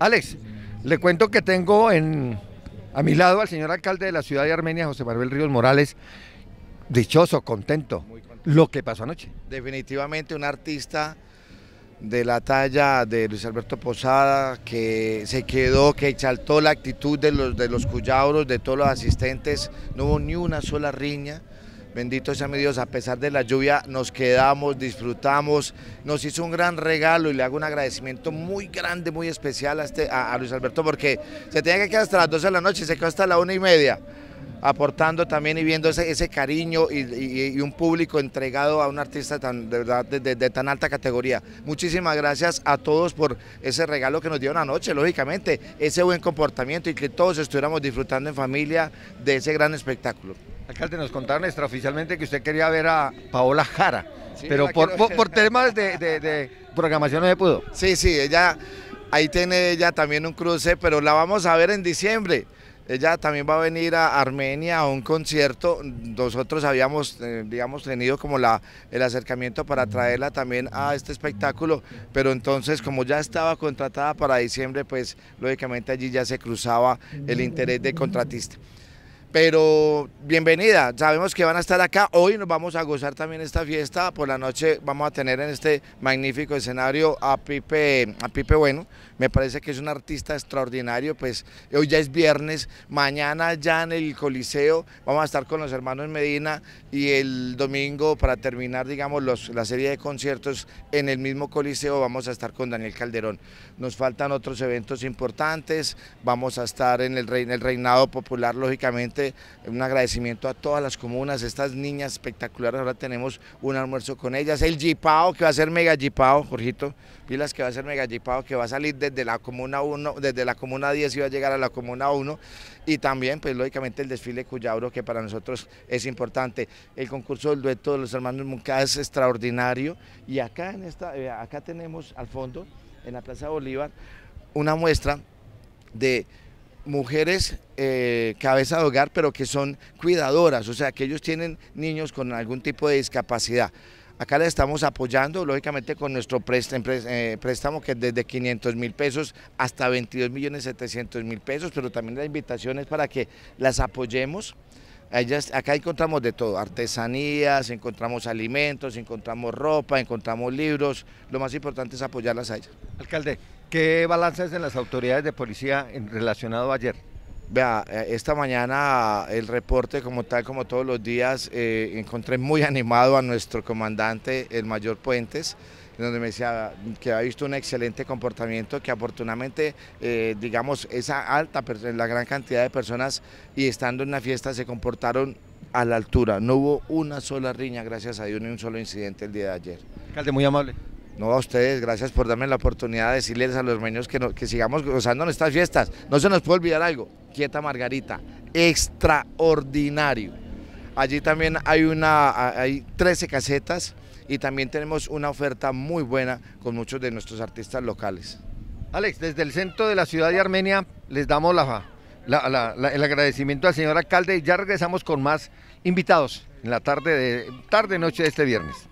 Alex, le cuento que tengo en, a mi lado al señor alcalde de la ciudad de Armenia, José Manuel Ríos Morales, dichoso, contento, lo que pasó anoche. Definitivamente un artista de la talla de Luis Alberto Posada, que se quedó, que exaltó la actitud de los, de los cuyauros, de todos los asistentes, no hubo ni una sola riña, Bendito sea mi Dios, a pesar de la lluvia nos quedamos, disfrutamos, nos hizo un gran regalo y le hago un agradecimiento muy grande, muy especial a, este, Luis Alberto porque se tenía que quedar hasta las 12 de la noche y se quedó hasta la una y media aportando también y viendo ese, cariño y, un público entregado a un artista de, tan alta categoría. Muchísimas gracias a todos por ese regalo que nos dieron anoche, lógicamente, ese buen comportamiento y que todos estuviéramos disfrutando en familia de ese gran espectáculo. Alcalde, nos contaron extraoficialmente que usted quería ver a Paola Jara, pero por, temas de, programación no se pudo. Sí, sí, ella, ahí tiene ella también un cruce, pero la vamos a ver en diciembre. Ella también va a venir a Armenia a un concierto. Nosotros habíamos, eh, digamos, tenido como la, el acercamiento para traerla también a este espectáculo, pero entonces como ya estaba contratada para diciembre, pues lógicamente allí ya se cruzaba el interés de contratista pero bienvenida, sabemos que van a estar acá, hoy nos vamos a gozar también esta fiesta, por la noche vamos a tener en este magnífico escenario a Pipe, a Pipe Bueno, me parece que es un artista extraordinario, pues hoy ya es viernes, mañana ya en el Coliseo vamos a estar con los hermanos Medina y el domingo para terminar digamos la serie de conciertos en el mismo Coliseo vamos a estar con Daniel Calderón, nos faltan otros eventos importantes, vamos a estar en el Reinado Popular lógicamente un agradecimiento a todas las comunas, estas niñas espectaculares, ahora tenemos un almuerzo con ellas, el Jipao que va a ser mega Jipao, Jorgito, pilas que va a ser mega Jipao, que va a salir desde la comuna 1, desde la comuna 10 y va a llegar a la comuna 1 y también pues lógicamente el desfile Cuyabro que para nosotros es importante, el concurso del dueto de los hermanos Munca es extraordinario y acá, en esta, eh, acá tenemos al fondo, en la Plaza Bolívar, una muestra de mujeres eh, cabeza de hogar, pero que son cuidadoras, o sea, que ellos tienen niños con algún tipo de discapacidad. Acá les estamos apoyando, lógicamente, con nuestro eh, préstamo, que es desde 500 mil pesos hasta 22 millones 700 mil pesos, pero también la invitación es para que las apoyemos. Ellas, acá encontramos de todo, artesanías, encontramos alimentos, encontramos ropa, encontramos libros. Lo más importante es apoyarlas a ellas. Alcalde, ¿Qué balances de las autoridades de policía relacionado ayer? Vea, eh, esta mañana el reporte como tal, como todos los días, eh, encontré muy animado a nuestro comandante, el mayor Puentes, donde me decía que ha visto un excelente comportamiento, que afortunadamente, eh, digamos, esa alta, la gran cantidad de personas y estando en la fiesta se comportaron a la altura. No hubo una sola riña, gracias a Dios, ni un solo incidente el día de ayer. Alcalde, muy amable. No, a ustedes, gracias por darme la oportunidad de decirles a los meninos que, sigamos gozando en estas fiestas. No se nos puede olvidar algo, Quieta Margarita, extraordinario. Allí también hay, una, hay 13 casetas y también tenemos una oferta muy buena con muchos de nuestros artistas locales. Alex, desde el centro de la ciudad de Armenia les damos la, el agradecimiento al señor alcalde y ya regresamos con más invitados en la tarde, de, tarde noche de este viernes.